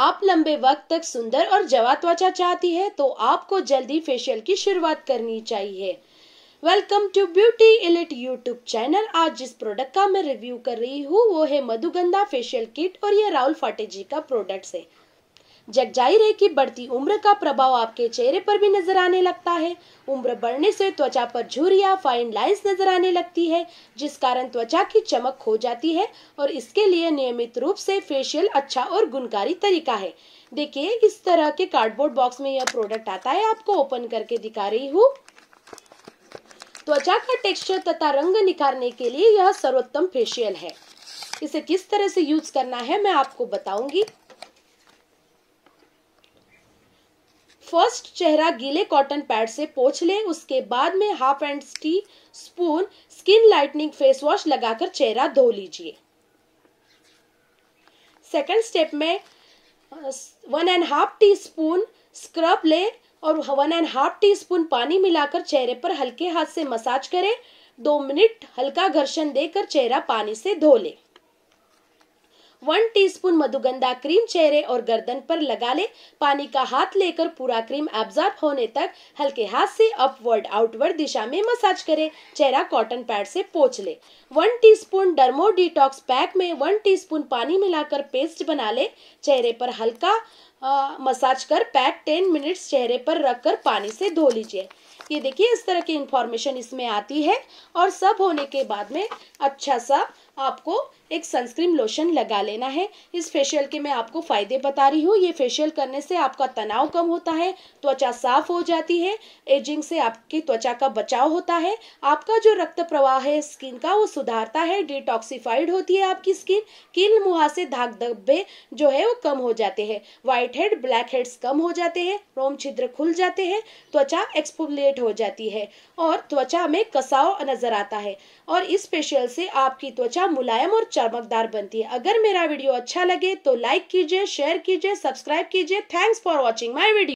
आप लंबे वक्त तक सुंदर और जवा त्वचा चाहती है तो आपको जल्दी फेशियल की शुरुआत करनी चाहिए welcome to beauty elite YouTube channel आज जिस प्रोडक्ट का मैं रिव्यू कर रही हूँ वो है मधुगंधा फेशियल किट और ये राहुल फाटे जी का प्रोडक्ट है जग जाहिर है कि बढ़ती उम्र का प्रभाव आपके चेहरे पर भी नजर आने लगता है उम्र बढ़ने से त्वचा पर झुरिया फाइन लाइंस नजर आने लगती है जिस कारण त्वचा की चमक खो जाती है और इसके लिए नियमित रूप से फेशियल अच्छा और गुणकारी तरीका है देखिए इस तरह के कार्डबोर्ड बॉक्स में यह प्रोडक्ट आता है आपको ओपन करके दिखा रही हूँ त्वचा का टेक्सचर तथा रंग निखारने के लिए यह सर्वोत्तम फेशियल है इसे किस तरह से यूज करना है मैं आपको बताऊंगी फर्स्ट चेहरा गीले कॉटन पैड से पोछ लें उसके बाद में half and teaspoon skin lightening face wash लगाकर चेहरा धो लीजिए सेकंड स्टेप में one and half teaspoon scrub लें और one and half teaspoon पानी मिलाकर चेहरे पर हल्के हाथ से मसाज करें दो मिनट हल्का घर्षण देकर चेहरा पानी से धो लें वन टीस्पून मधुगंधा क्रीम चेहरे और गर्दन पर लगा ले पानी का हाथ लेकर पूरा क्रीम एब्जॉर्ब होने तक हल्के हाथ से अपवर्ड आउटवर्ड दिशा में मसाज करें चेहरा कॉटन पैड से पोछ ले one teaspoon dermo detox pack में वन टीस्पून पानी मिलाकर पेस्ट बना ले चेहरे पर हल्का मसाज कर पैक टेन मिनट्स चेहरे पर रखकर पानी से धो लीजिए ये देखिए इस तरह की इंफॉर्मेशन इसमें आती है और सब होने के बाद में अच्छा सा आपको एक सनस्क्रीन लोशन लगा ले लेना है इस फेशियल के मैं आपको फ़ायदे बता रही हूँ ये फेशियल करने से आपका तनाव कम होता है त्वचा साफ हो जाती है एजिंग से आपकी त्वचा का बचाव होता है आपका जो रक्त प्रवाह है स्किन का वो सुधारता है डिटॉक्सीफाइड होती है आपकी स्किन किल मुहा से धाक धब्बे जो है वो कम हो जाते हैं व्हाइट हेड ब्लैक हेड्स कम हो जाते हैं रोम छिद्र खुल जाते हैं त्वचा एक्सपोलेट हो जाती है और त्वचा में कसाव नजर आता है और इस फेशियल से आपकी त्वचा मुलायम और चमकदार बनती है अगर मेरा मेरा वीडियो अच्छा लगे तो लाइक कीजिए शेयर कीजिए सब्सक्राइब कीजिए thanks for watching my video